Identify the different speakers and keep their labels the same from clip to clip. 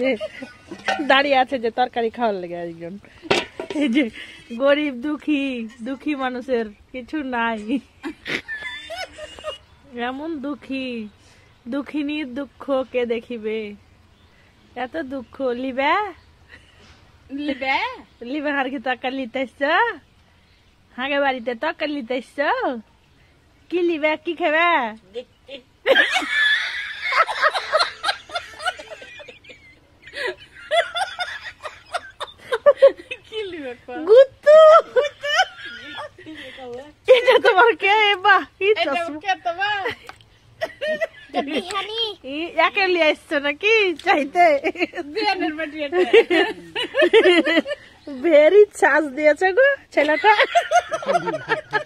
Speaker 1: যে দাঁড়িয়ে আছে যে তরকারি খাওয়ার লেগে একজন এই যে গরিব দুঃখী দুঃখী মানুষের কিছু নাই এমন দুঃখী দুঃখিনীর দুঃখ কে দেখিবে এত দুঃখ লিবে লিবে লিবে হার কি তরকারি লিতে হাগে বাড়িতে তরকারি লিতে কি লিবে কি খাবে তোমার কে বা আসছো নাকি চাইতে ভেরি চাষ দিয়েছে গো ছেলেটা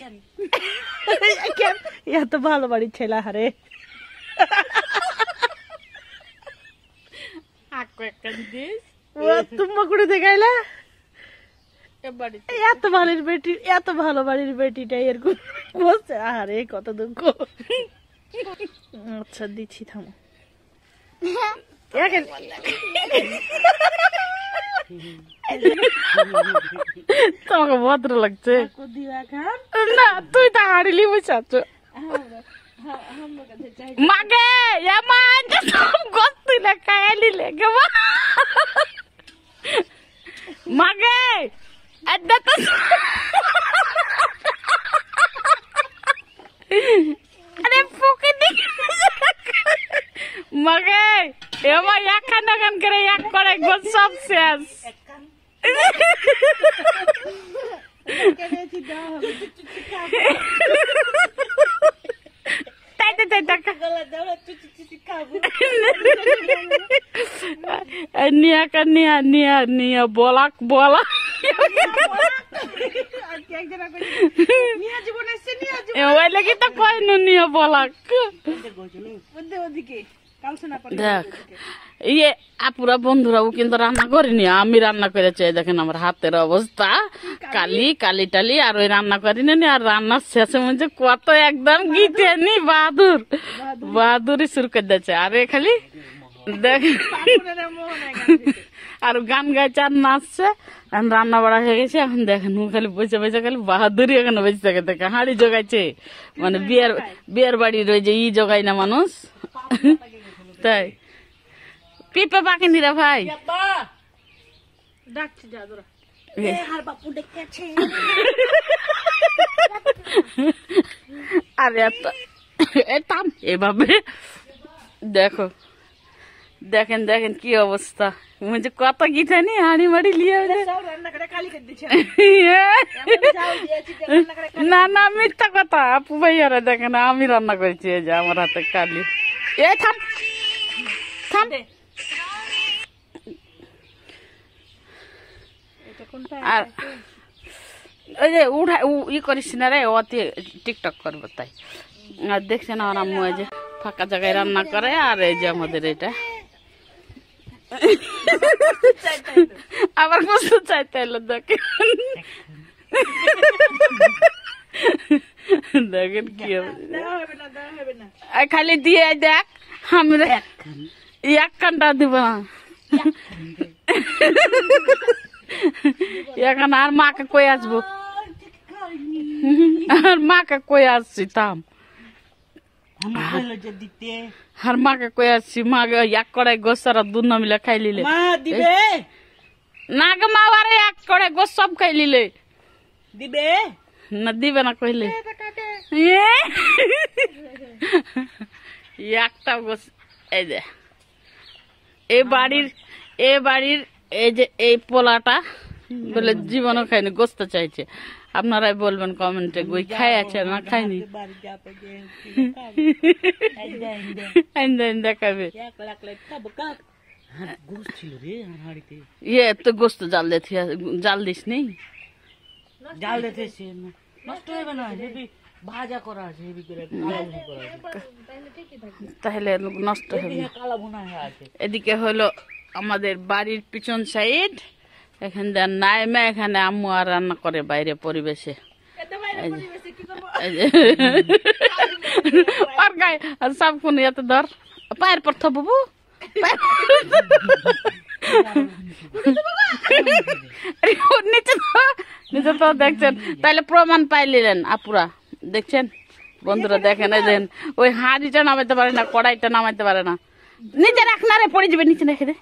Speaker 1: কেন ইয়া তো ভালো বাড়ির ছেলা হারে তুম্বা করে দেখাইলা এত বাড়ির বেটি এত ভালো বাড়ির বেটিটা এরকম বলছে আরে কত দুঃখ আচ্ছা দিচ্ছি থামো দেখেন হ্যাঁ। Tunggu water lagi. Aku diwakam. Nah, tuh itu hari libu cacu.
Speaker 2: Mage, ya mage, gos tidak kaya lile, kau. Mage, ada tuh. Ada fokin di. ya mau ya kan dengan kerja
Speaker 1: korek gos sukses.
Speaker 2: Nia kan Nia Nia Nia bolak bolak.
Speaker 1: এবার লাগে Ya কয় no নিয়ে block ওদিকে দেখ
Speaker 2: ইয়ে আপুরা বন্ধুরাও কিন্তু রান্না করিনি আমি রান্না করেছি দেখেন আমার হাতের অবস্থা কালি কালি টালি আর ওই রান্না করিনি আর রান্নার শেষে মধ্যে কত একদম গিটে নি বাহাদুর বাহাদুরই শুরু করে দিয়েছে আরে খালি দেখ আর গান গাইছে আর নাচছে এখন রান্না বাড়া হয়ে গেছে এখন দেখেন ও খালি বসে বসে খালি বাহাদুরি এখানে বসে থাকে দেখে হাঁড়ি জোগাইছে মানে বিয়ের বিয়ের বাড়ি রয়েছে ই জোগাই না মানুষ তাই পেঁপে পাকে নিরা ভাই দেখো দেখেন দেখেন কি অবস্থা মুঝে কত গিথা নি হাঁড়ি মাড়ি লিয়ে না না মিথ্যা কথা আপু ভাইয়ারা দেখেন আমি রান্না করেছি এই যে আমার হাতে কালি
Speaker 1: এ থাম আর
Speaker 2: ওই যে উঠা ই করিস না রে অতি টিকটক করবো তাই আর দেখছে না ওর আম্মু যে ফাঁকা জায়গায় রান্না করে আর এই যে আমাদের এটা আবার কষ্ট চাই তাইলো দেখেন
Speaker 1: দেখেন কি হবে
Speaker 2: খালি দিয়ে দেখ আমরা এক কানটা দিব না এখন আর মাকে কই আসবো আর মাকে কই আসছি তাম আর মাকে কই আসছি মাকে এক কড়াই গোসারা দুধ মিলে খাই লিলে না গে মা এক কড়াই গোস সব খাই লিলে দিবে না দিবে না কইলে একটা গোস এই দে এ বাড়ির এ বাড়ির এই যে এই পোলাটা বলে জীবনও খায়নি গোস্ত চাইছে আপনারাই বলবেন কমেন্টে গই খাই আছে না খাইনি দেখাবে ইয়ে তো গোস্ত জাল দিয়ে জাল দিস নি জাল দিতে নষ্ট হবে না ভাজা করা আছে হেভি করে তাহলে নষ্ট হবে এদিকে হলো আমাদের বাড়ির পিছন সাইড এখান দিয়ে নাইমা এখানে আম্মু আর রান্না করে বাইরে পরিবেশে আর সব কোন ইয়াতে ধর পায়ের পর থবু নিচে তো দেখছেন তাহলে প্রমাণ পাইলেন আপুরা দেখছেন বন্ধুরা দেখেন দেখেন ওই হাঁড়িটা নামাইতে পারে না কড়াইটা নামাইতে পারে না নিচে রাখ না রে পড়ে যাবে নিচে রেখে দে